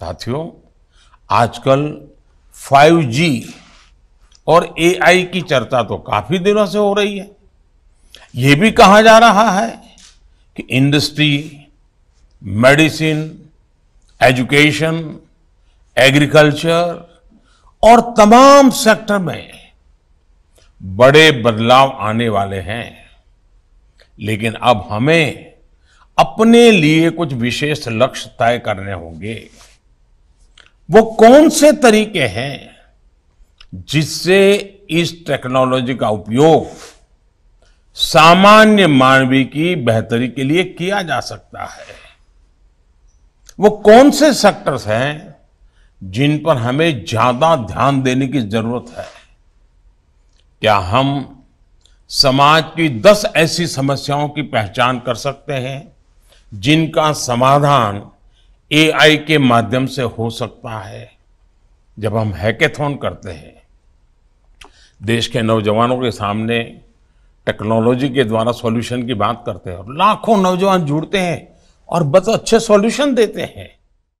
साथियों आजकल 5G और एआई की चर्चा तो काफ़ी दिनों से हो रही है यह भी कहा जा रहा है कि इंडस्ट्री मेडिसिन एजुकेशन एग्रीकल्चर और तमाम सेक्टर में बड़े बदलाव आने वाले हैं लेकिन अब हमें अपने लिए कुछ विशेष लक्ष्य तय करने होंगे वो कौन से तरीके हैं जिससे इस टेक्नोलॉजी का उपयोग सामान्य मानवीय की बेहतरी के लिए किया जा सकता है वो कौन से सेक्टर्स हैं जिन पर हमें ज्यादा ध्यान देने की जरूरत है क्या हम समाज की दस ऐसी समस्याओं की पहचान कर सकते हैं जिनका समाधान एआई के माध्यम से हो सकता है जब हम हैकेथॉन करते हैं देश के नौजवानों के सामने टेक्नोलॉजी के द्वारा सॉल्यूशन की बात करते हैं और लाखों नौजवान जुड़ते हैं और बस अच्छे सॉल्यूशन देते हैं